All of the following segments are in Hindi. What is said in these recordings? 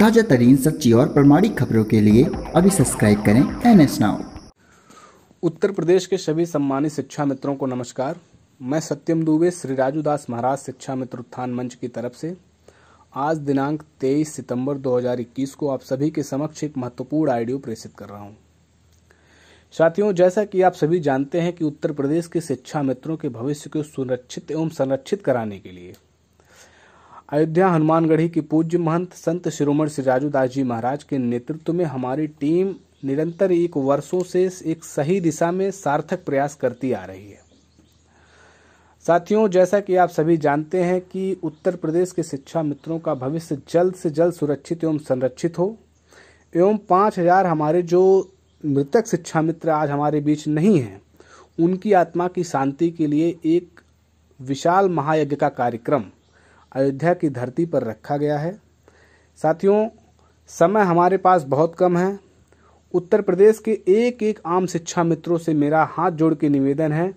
ताज़ा तरीन सच्ची और प्रमाणिक खबरों के लिए अभी सब्सक्राइब करें N S now Uttar Pradesh के सभी सम्मानित शिक्षा मित्रों को नमस्कार मैं सत्यम दुबे श्री राजू दास महाराज शिक्षा मित्र उत्थान मंच की तरफ से आज दिनांक 23 सितंबर 2021 को आप सभी के समक्ष एक महत्वपूर्ण आइडियो प्रेषित कर रहा हूं साथियों जैसा कि आप सभी जानते हैं कि उत्तर प्रदेश के शिक्षा मित्रों के भविष्य को सुरक्षित एवं संरक्षित कराने के लिए अयोध्या हनुमानगढ़ी की पूज्य महंत संत शिरोमण श्री राजूदास जी महाराज के नेतृत्व में हमारी टीम निरंतर एक वर्षों से एक सही दिशा में सार्थक प्रयास करती आ रही है साथियों जैसा कि आप सभी जानते हैं कि उत्तर प्रदेश के शिक्षा मित्रों का भविष्य जल्द से जल्द सुरक्षित एवं संरक्षित हो एवं पाँच हजार हमारे जो मृतक शिक्षा मित्र आज हमारे बीच नहीं हैं उनकी आत्मा की शांति के लिए एक विशाल महायज्ञ का कार्यक्रम अयोध्या की धरती पर रखा गया है साथियों समय हमारे पास बहुत कम है उत्तर प्रदेश के एक एक आम शिक्षा मित्रों से मेरा हाथ जोड़ के निवेदन है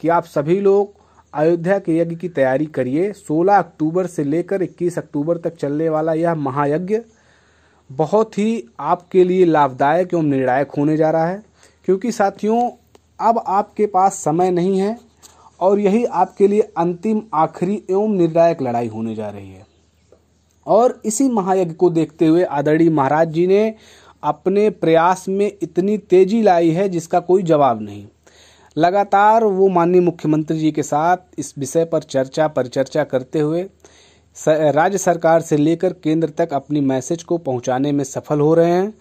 कि आप सभी लोग अयोध्या के यज्ञ की तैयारी करिए 16 अक्टूबर से लेकर 21 अक्टूबर तक चलने वाला यह महायज्ञ बहुत ही आपके लिए लाभदायक एवं निर्णायक होने जा रहा है क्योंकि साथियों अब आपके पास समय नहीं है और यही आपके लिए अंतिम आखिरी एवं निर्णायक लड़ाई होने जा रही है और इसी महायज्ञ को देखते हुए आदरणीय महाराज जी ने अपने प्रयास में इतनी तेजी लाई है जिसका कोई जवाब नहीं लगातार वो माननीय मुख्यमंत्री जी के साथ इस विषय पर चर्चा परिचर्चा करते हुए राज्य सरकार से लेकर केंद्र तक अपनी मैसेज को पहुंचाने में सफल हो रहे हैं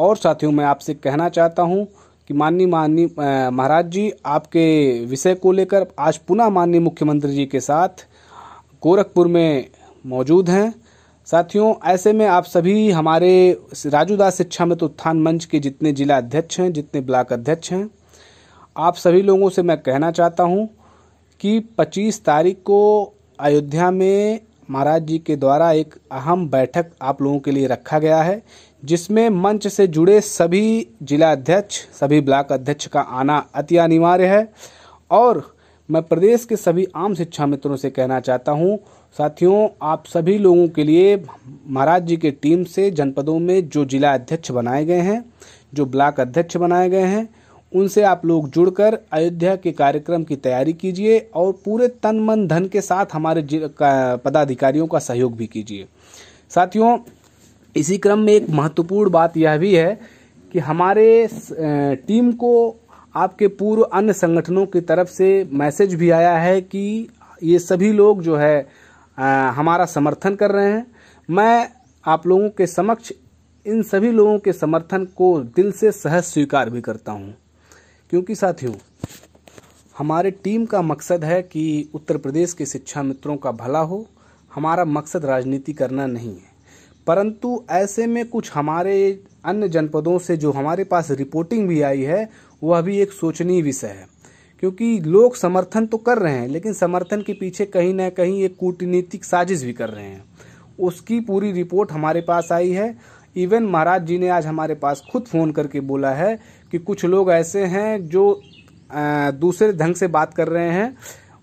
और साथियों मैं आपसे कहना चाहता हूं कि माननीय माननीय महाराज जी आपके विषय को लेकर आज पुनः माननीय मुख्यमंत्री जी के साथ गोरखपुर में मौजूद हैं साथियों ऐसे में आप सभी हमारे राजूदास शिक्षा मित्र उत्थान मंच के जितने जिला अध्यक्ष हैं जितने ब्लॉक अध्यक्ष हैं आप सभी लोगों से मैं कहना चाहता हूं कि 25 तारीख को अयोध्या में महाराज जी के द्वारा एक अहम बैठक आप लोगों के लिए रखा गया है जिसमें मंच से जुड़े सभी जिला अध्यक्ष सभी ब्लॉक अध्यक्ष का आना अति अनिवार्य है और मैं प्रदेश के सभी आम शिक्षा मित्रों से कहना चाहता हूं साथियों आप सभी लोगों के लिए महाराज जी के टीम से जनपदों में जो जिला अध्यक्ष बनाए गए हैं जो ब्लॉक अध्यक्ष बनाए गए हैं उनसे आप लोग जुड़कर अयोध्या के कार्यक्रम की तैयारी कीजिए और पूरे तन मन धन के साथ हमारे पदाधिकारियों का सहयोग भी कीजिए साथियों इसी क्रम में एक महत्वपूर्ण बात यह भी है कि हमारे टीम को आपके पूर्व अन्य संगठनों की तरफ से मैसेज भी आया है कि ये सभी लोग जो है आ, हमारा समर्थन कर रहे हैं मैं आप लोगों के समक्ष इन सभी लोगों के समर्थन को दिल से सहज स्वीकार भी करता हूँ क्योंकि साथियों हमारे टीम का मकसद है कि उत्तर प्रदेश के शिक्षा मित्रों का भला हो हमारा मकसद राजनीति करना नहीं है परंतु ऐसे में कुछ हमारे अन्य जनपदों से जो हमारे पास रिपोर्टिंग भी आई है वह भी एक सोचनीय विषय है क्योंकि लोग समर्थन तो कर रहे हैं लेकिन समर्थन के पीछे कहीं ना कहीं एक कूटनीतिक साजिश भी कर रहे हैं उसकी पूरी रिपोर्ट हमारे पास आई है इवन महाराज जी ने आज हमारे पास खुद फ़ोन करके बोला है कि कुछ लोग ऐसे हैं जो दूसरे ढंग से बात कर रहे हैं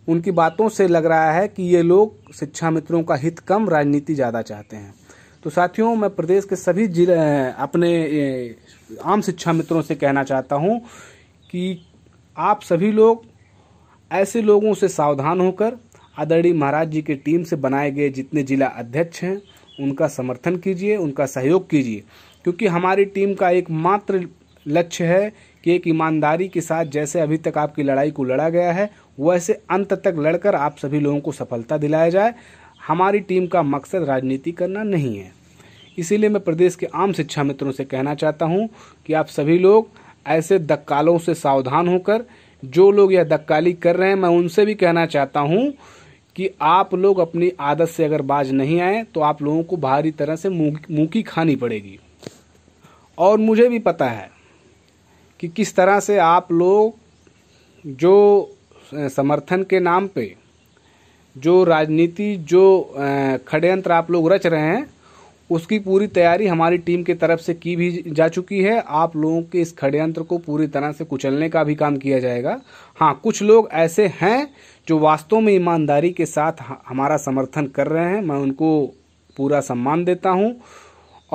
उनकी बातों से लग रहा है कि ये लोग शिक्षा मित्रों का हित कम राजनीति ज़्यादा चाहते हैं तो साथियों मैं प्रदेश के सभी जिले अपने आम शिक्षा मित्रों से कहना चाहता हूँ कि आप सभी लोग ऐसे लोगों से सावधान होकर आदरणीय महाराज जी की टीम से बनाए गए जितने जिला अध्यक्ष हैं उनका समर्थन कीजिए उनका सहयोग कीजिए क्योंकि हमारी टीम का एकमात्र लक्ष्य है कि एक ईमानदारी के साथ जैसे अभी तक आपकी लड़ाई को लड़ा गया है वैसे अंत तक लड़कर आप सभी लोगों को सफलता दिलाया जाए हमारी टीम का मकसद राजनीति करना नहीं है इसीलिए मैं प्रदेश के आम शिक्षा मित्रों से कहना चाहता हूं कि आप सभी लोग ऐसे दक्कालों से सावधान होकर जो लोग यह दक्काली कर रहे हैं मैं उनसे भी कहना चाहता हूं कि आप लोग अपनी आदत से अगर बाज नहीं आए तो आप लोगों को भारी तरह से मुँह खानी पड़ेगी और मुझे भी पता है कि किस तरह से आप लोग जो समर्थन के नाम पे जो राजनीति जो खड़यंत्र आप लोग रच रहे हैं उसकी पूरी तैयारी हमारी टीम की तरफ से की भी जा चुकी है आप लोगों के इस खड़यंत्र को पूरी तरह से कुचलने का भी काम किया जाएगा हाँ कुछ लोग ऐसे हैं जो वास्तव में ईमानदारी के साथ हमारा समर्थन कर रहे हैं मैं उनको पूरा सम्मान देता हूँ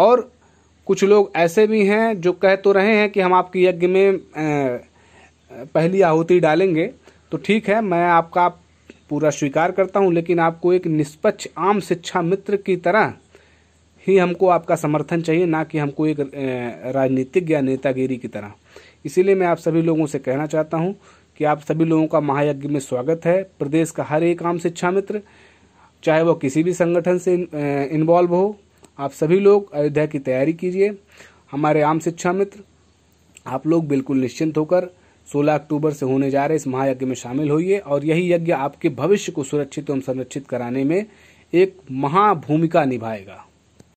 और कुछ लोग ऐसे भी हैं जो कह तो रहे हैं कि हम आपके यज्ञ में पहली आहुति डालेंगे तो ठीक है मैं आपका पूरा स्वीकार करता हूं लेकिन आपको एक निष्पक्ष आम शिक्षा मित्र की तरह ही हमको आपका समर्थन चाहिए ना कि हमको एक राजनीतिक या नेतागिरी की तरह इसीलिए मैं आप सभी लोगों से कहना चाहता हूं कि आप सभी लोगों का महायज्ञ में स्वागत है प्रदेश का हर एक आम शिक्षा मित्र चाहे वह किसी भी संगठन से इन्वॉल्व हो आप सभी लोग अयोध्या की तैयारी कीजिए हमारे आम शिक्षा मित्र आप लोग बिल्कुल निश्चिंत होकर 16 अक्टूबर से होने जा रहे इस महायज्ञ में शामिल होइए और यही यज्ञ आपके भविष्य को सुरक्षित एवं संरक्षित कराने में एक महाभूमिका निभाएगा